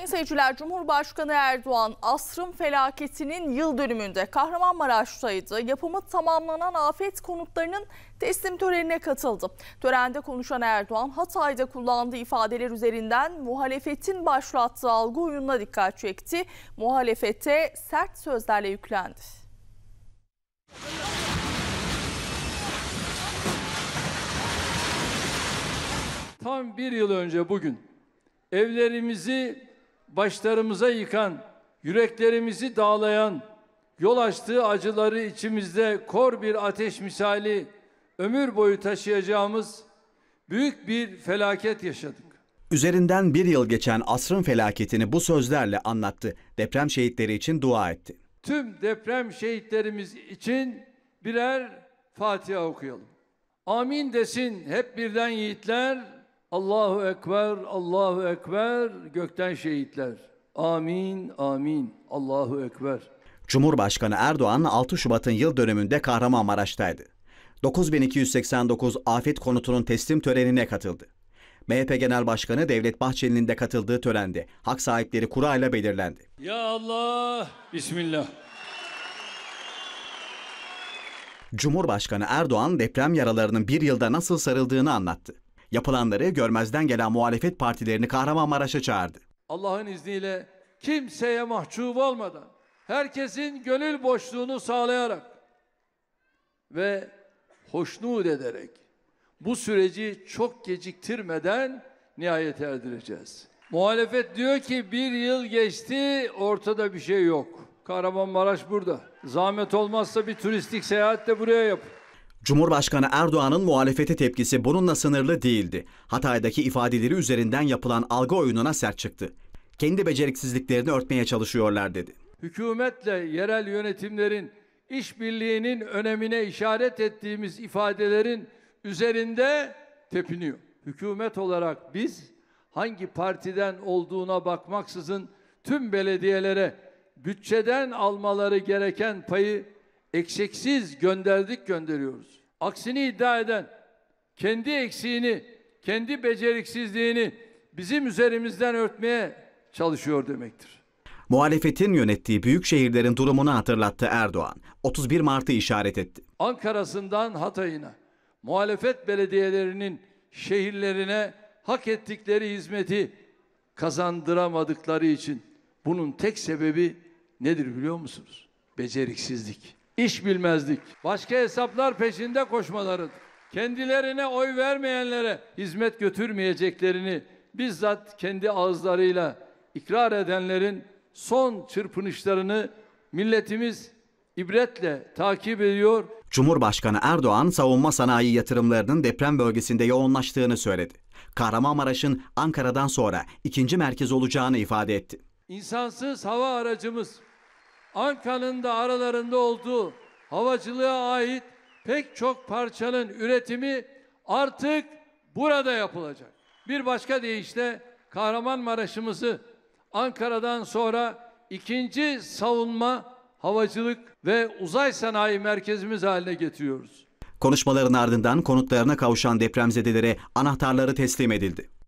Sayın seyirciler, Cumhurbaşkanı Erdoğan asrın felaketinin yıl dönümünde Kahramanmaraş'taydı. Yapımı tamamlanan afet konutlarının teslim törenine katıldı. Törende konuşan Erdoğan, Hatay'da kullandığı ifadeler üzerinden muhalefetin başlattığı algı oyununa dikkat çekti. Muhalefete sert sözlerle yüklendi. Tam bir yıl önce bugün evlerimizi başlarımıza yıkan, yüreklerimizi dağlayan, yol açtığı acıları içimizde kor bir ateş misali ömür boyu taşıyacağımız büyük bir felaket yaşadık. Üzerinden bir yıl geçen asrın felaketini bu sözlerle anlattı. Deprem şehitleri için dua etti. Tüm deprem şehitlerimiz için birer Fatiha okuyalım. Amin desin hep birden yiğitler, Allahu Ekber, Allahu Ekber, gökten şehitler. Amin, amin, Allahu Ekber. Cumhurbaşkanı Erdoğan 6 Şubat'ın yıl dönümünde Kahramanmaraş'taydı. 9289 afet konutunun teslim törenine katıldı. MHP Genel Başkanı Devlet Bahçeli'nin de katıldığı törende hak sahipleri kura belirlendi. Ya Allah, Bismillah. Cumhurbaşkanı Erdoğan deprem yaralarının bir yılda nasıl sarıldığını anlattı. Yapılanları görmezden gelen muhalefet partilerini Kahramanmaraş'a çağırdı. Allah'ın izniyle kimseye mahcup olmadan, herkesin gönül boşluğunu sağlayarak ve hoşnut ederek bu süreci çok geciktirmeden nihayet erdireceğiz. Muhalefet diyor ki bir yıl geçti ortada bir şey yok. Kahramanmaraş burada. Zahmet olmazsa bir turistik seyahat de buraya yapın. Cumhurbaşkanı Erdoğan'ın muhalefete tepkisi bununla sınırlı değildi. Hatay'daki ifadeleri üzerinden yapılan algı oyununa sert çıktı. Kendi beceriksizliklerini örtmeye çalışıyorlar dedi. Hükümetle yerel yönetimlerin işbirliğinin önemine işaret ettiğimiz ifadelerin üzerinde tepiniyor. Hükümet olarak biz hangi partiden olduğuna bakmaksızın tüm belediyelere bütçeden almaları gereken payı eksiksiz gönderdik gönderiyoruz. Aksini iddia eden kendi eksiğini, kendi beceriksizliğini bizim üzerimizden örtmeye çalışıyor demektir. Muhalefetin yönettiği büyük şehirlerin durumunu hatırlattı Erdoğan. 31 Mart'ı işaret etti. Ankara'sından Hatay'ına, muhalefet belediyelerinin şehirlerine hak ettikleri hizmeti kazandıramadıkları için bunun tek sebebi nedir biliyor musunuz? Beceriksizlik iş bilmezlik, başka hesaplar peşinde koşmalarıdır. Kendilerine oy vermeyenlere hizmet götürmeyeceklerini bizzat kendi ağızlarıyla ikrar edenlerin son çırpınışlarını milletimiz ibretle takip ediyor. Cumhurbaşkanı Erdoğan savunma sanayi yatırımlarının deprem bölgesinde yoğunlaştığını söyledi. Kahramanmaraş'ın Ankara'dan sonra ikinci merkez olacağını ifade etti. İnsansız hava aracımız Ankara'nın da aralarında olduğu havacılığa ait pek çok parçanın üretimi artık burada yapılacak. Bir başka deyişle Kahramanmaraş'ımızı Ankara'dan sonra ikinci savunma, havacılık ve uzay sanayi merkezimiz haline getiriyoruz. Konuşmaların ardından konutlarına kavuşan depremzedelere anahtarları teslim edildi.